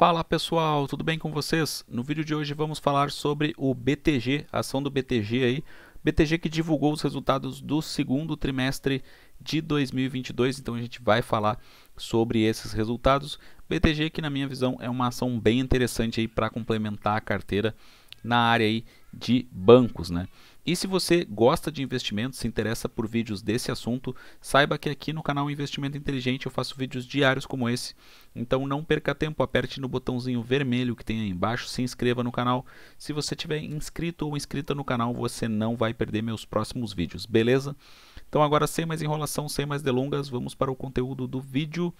Fala pessoal, tudo bem com vocês? No vídeo de hoje vamos falar sobre o BTG, a ação do BTG aí, BTG que divulgou os resultados do segundo trimestre de 2022, então a gente vai falar sobre esses resultados. BTG que na minha visão é uma ação bem interessante aí para complementar a carteira na área aí de bancos, né? E se você gosta de investimentos, se interessa por vídeos desse assunto, saiba que aqui no canal Investimento Inteligente eu faço vídeos diários como esse. Então não perca tempo, aperte no botãozinho vermelho que tem aí embaixo, se inscreva no canal. Se você tiver inscrito ou inscrita no canal, você não vai perder meus próximos vídeos, beleza? Então agora sem mais enrolação, sem mais delongas, vamos para o conteúdo do vídeo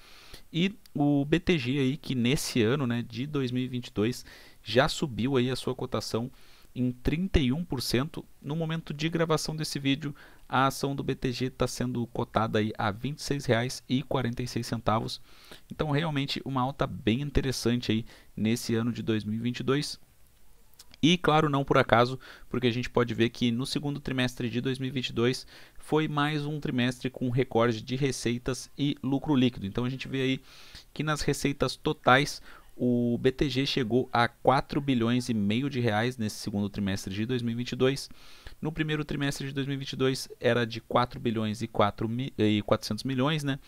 e o BTG aí que nesse ano, né, de 2022, já subiu aí a sua cotação em 31% no momento de gravação desse vídeo. A ação do BTG está sendo cotada aí a R$ 26,46. Então, realmente uma alta bem interessante aí nesse ano de 2022. E claro, não por acaso, porque a gente pode ver que no segundo trimestre de 2022 foi mais um trimestre com recorde de receitas e lucro líquido. Então a gente vê aí que nas receitas totais o BTG chegou a 4 bilhões e meio de reais nesse segundo trimestre de 2022. No primeiro trimestre de 2022 era de 4 bilhões e, 400 milhões, né?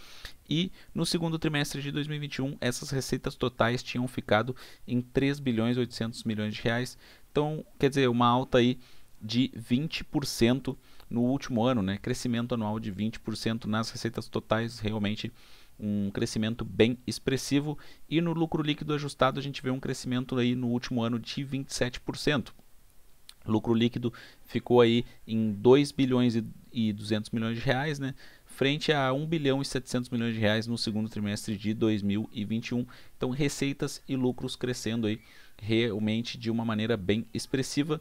E no segundo trimestre de 2021 essas receitas totais tinham ficado em 3 bilhões e 800 milhões de reais. Então, quer dizer, uma alta aí de 20% no último ano, né? Crescimento anual de 20% nas receitas totais, realmente um crescimento bem expressivo e no lucro líquido ajustado a gente vê um crescimento aí no último ano de 27%. Lucro líquido ficou aí em 2 bilhões e 200 milhões de reais, né? frente a 1 bilhão e 700 milhões de reais no segundo trimestre de 2021. Então, receitas e lucros crescendo aí realmente de uma maneira bem expressiva.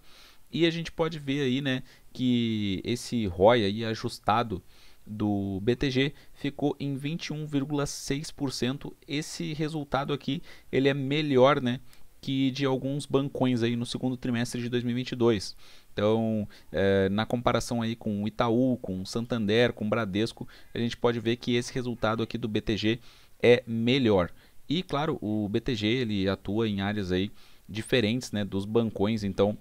E a gente pode ver aí, né, que esse ROI aí ajustado do BTG ficou em 21,6%. Esse resultado aqui, ele é melhor, né, que de alguns bancões aí no segundo trimestre de 2022. Então, é, na comparação aí com o Itaú, com o Santander, com o Bradesco, a gente pode ver que esse resultado aqui do BTG é melhor. E claro, o BTG ele atua em áreas aí diferentes, né, dos bancões, então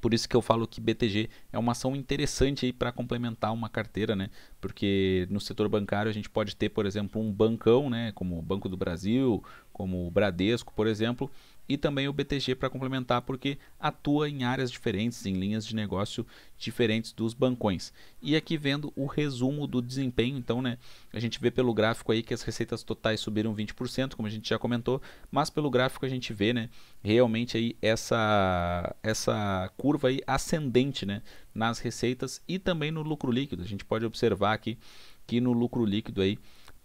por isso que eu falo que BTG é uma ação interessante para complementar uma carteira, né? Porque no setor bancário a gente pode ter, por exemplo, um bancão, né? Como o Banco do Brasil, como o Bradesco, por exemplo, e também o BTG para complementar, porque atua em áreas diferentes, em linhas de negócio diferentes dos bancões. E aqui vendo o resumo do desempenho, então, né, a gente vê pelo gráfico aí que as receitas totais subiram 20%, como a gente já comentou, mas pelo gráfico a gente vê, né, realmente aí essa essa curva aí ascendente, né, nas receitas e também no lucro líquido. A gente pode observar aqui que no lucro líquido aí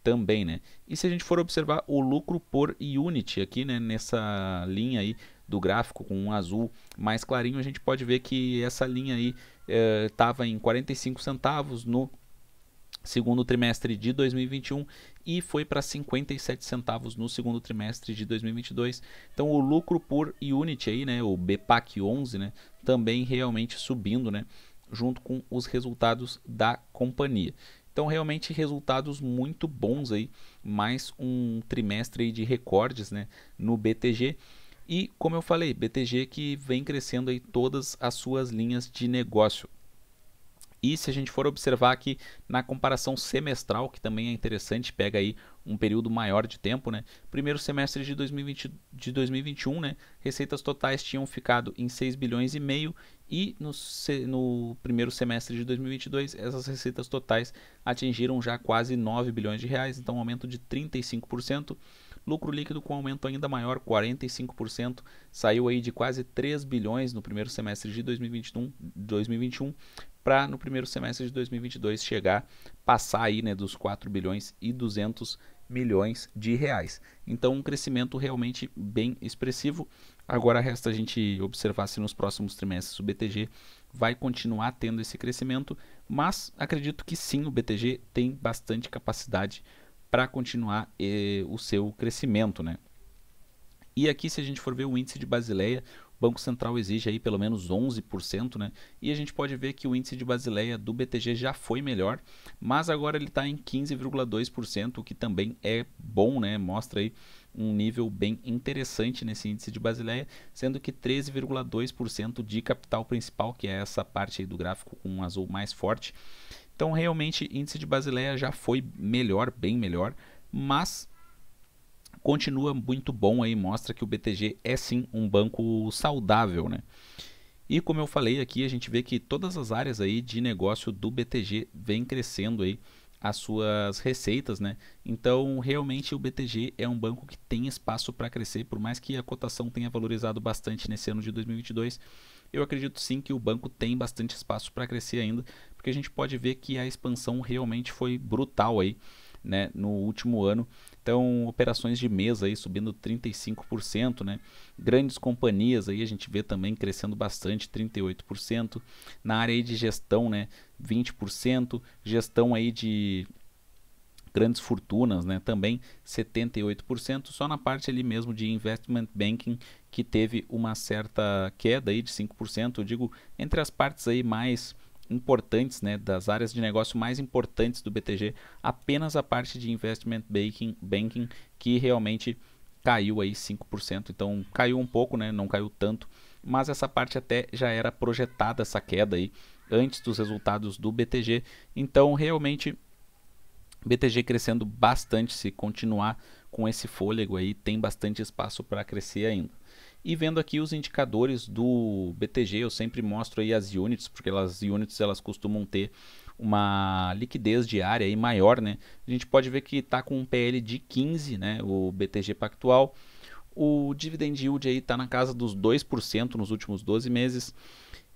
também, né? E se a gente for observar o lucro por unit aqui, né, nessa linha aí do gráfico com um azul mais clarinho, a gente pode ver que essa linha aí estava eh, em 45 centavos no segundo trimestre de 2021 e foi para 57 centavos no segundo trimestre de 2022. Então o lucro por unit aí, né, o BPAC 11, né, também realmente subindo, né, junto com os resultados da companhia. Então, realmente, resultados muito bons aí. Mais um trimestre de recordes né, no BTG. E, como eu falei, BTG que vem crescendo aí todas as suas linhas de negócio. E se a gente for observar aqui na comparação semestral, que também é interessante, pega aí um período maior de tempo, né? Primeiro semestre de, 2020, de 2021, né? Receitas totais tinham ficado em 6 bilhões e meio e no, no, primeiro semestre de 2022, essas receitas totais atingiram já quase 9 bilhões de reais, então um aumento de 35%. Lucro líquido com aumento ainda maior, 45%, saiu aí de quase 3 bilhões no primeiro semestre de 2021, 2021 para no primeiro semestre de 2022 chegar, passar aí né, dos 4 bilhões e 200 milhões de reais. Então, um crescimento realmente bem expressivo. Agora resta a gente observar se nos próximos trimestres o BTG vai continuar tendo esse crescimento, mas acredito que sim, o BTG tem bastante capacidade para continuar eh, o seu crescimento, né? E aqui, se a gente for ver o índice de Basileia, Banco Central exige aí pelo menos 11%, né? E a gente pode ver que o índice de Basileia do BTG já foi melhor, mas agora ele está em 15,2%, o que também é bom, né? Mostra aí um nível bem interessante nesse índice de Basileia, sendo que 13,2% de capital principal, que é essa parte aí do gráfico com um azul mais forte. Então, realmente, índice de Basileia já foi melhor, bem melhor, mas continua muito bom aí, mostra que o BTG é sim um banco saudável, né? E como eu falei aqui, a gente vê que todas as áreas aí de negócio do BTG vem crescendo aí as suas receitas, né? Então, realmente o BTG é um banco que tem espaço para crescer, por mais que a cotação tenha valorizado bastante nesse ano de 2022. Eu acredito sim que o banco tem bastante espaço para crescer ainda, porque a gente pode ver que a expansão realmente foi brutal aí, né, no último ano então, operações de mesa aí subindo 35%, né? Grandes companhias aí a gente vê também crescendo bastante, 38%. Na área de gestão, né, 20%, gestão aí de grandes fortunas, né? Também 78%, só na parte ali mesmo de investment banking que teve uma certa queda aí de 5%, eu digo, entre as partes aí mais importantes, né, das áreas de negócio mais importantes do BTG, apenas a parte de investment banking, banking que realmente caiu aí 5%. Então caiu um pouco, né, não caiu tanto, mas essa parte até já era projetada essa queda aí antes dos resultados do BTG. Então realmente BTG crescendo bastante se continuar com esse fôlego aí, tem bastante espaço para crescer ainda. E vendo aqui os indicadores do BTG, eu sempre mostro aí as units, porque as units elas costumam ter uma liquidez diária aí maior, né? A gente pode ver que está com um PL de 15, né? O BTG Pactual. O dividend yield aí está na casa dos 2% nos últimos 12 meses.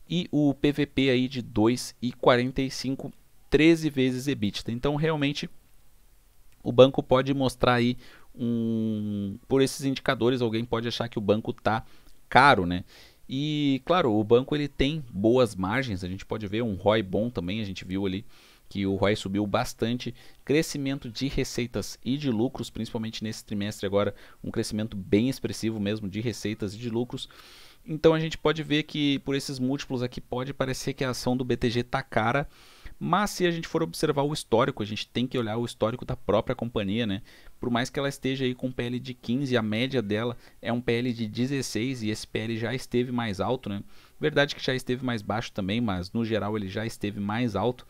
E o PVP aí de 2,45, 13 vezes EBITDA. Então, realmente, o banco pode mostrar aí um. Por esses indicadores, alguém pode achar que o banco está caro, né? E claro, o banco ele tem boas margens, a gente pode ver um ROI bom também, a gente viu ali que o ROI subiu bastante, crescimento de receitas e de lucros, principalmente nesse trimestre agora, um crescimento bem expressivo mesmo de receitas e de lucros. Então a gente pode ver que por esses múltiplos aqui pode parecer que a ação do BTG tá cara, mas se a gente for observar o histórico, a gente tem que olhar o histórico da própria companhia, né? Por mais que ela esteja aí com PL de 15, a média dela é um PL de 16 e esse PL já esteve mais alto, né? Verdade que já esteve mais baixo também, mas no geral ele já esteve mais alto.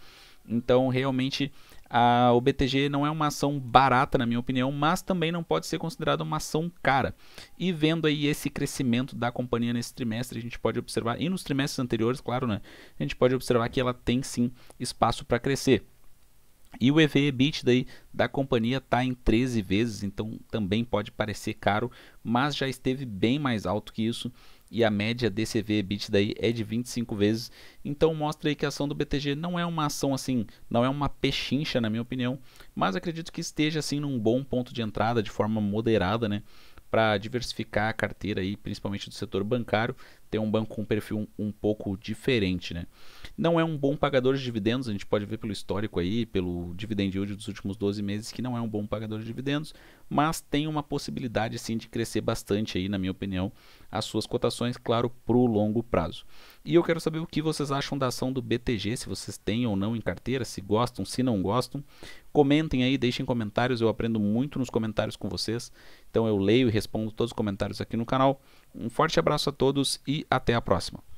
Então, realmente a, o BTG não é uma ação barata, na minha opinião, mas também não pode ser considerada uma ação cara. E vendo aí esse crescimento da companhia nesse trimestre, a gente pode observar, e nos trimestres anteriores, claro, né? A gente pode observar que ela tem sim espaço para crescer. E o EV EBITDA da companhia está em 13 vezes, então também pode parecer caro, mas já esteve bem mais alto que isso e a média desse EV EBITDA é de 25 vezes. Então mostra aí que a ação do BTG não é uma ação assim, não é uma pechincha na minha opinião, mas acredito que esteja assim num bom ponto de entrada de forma moderada, né? para diversificar a carteira aí, principalmente do setor bancário, ter um banco com um perfil um, um, pouco diferente, né? Não é um bom pagador de dividendos, a gente pode ver pelo histórico aí, pelo dividend yield dos últimos 12 meses que não é um bom pagador de dividendos, mas tem uma possibilidade sim de crescer bastante aí, na minha opinião, as suas cotações, claro, para o longo prazo. E eu quero saber o que vocês acham da ação do BTG, se vocês têm ou não em carteira, se gostam, se não gostam. Comentem aí, deixem comentários, eu aprendo muito nos comentários com vocês. Então eu leio e respondo todos os comentários aqui no canal. Um forte abraço a todos e até a próxima.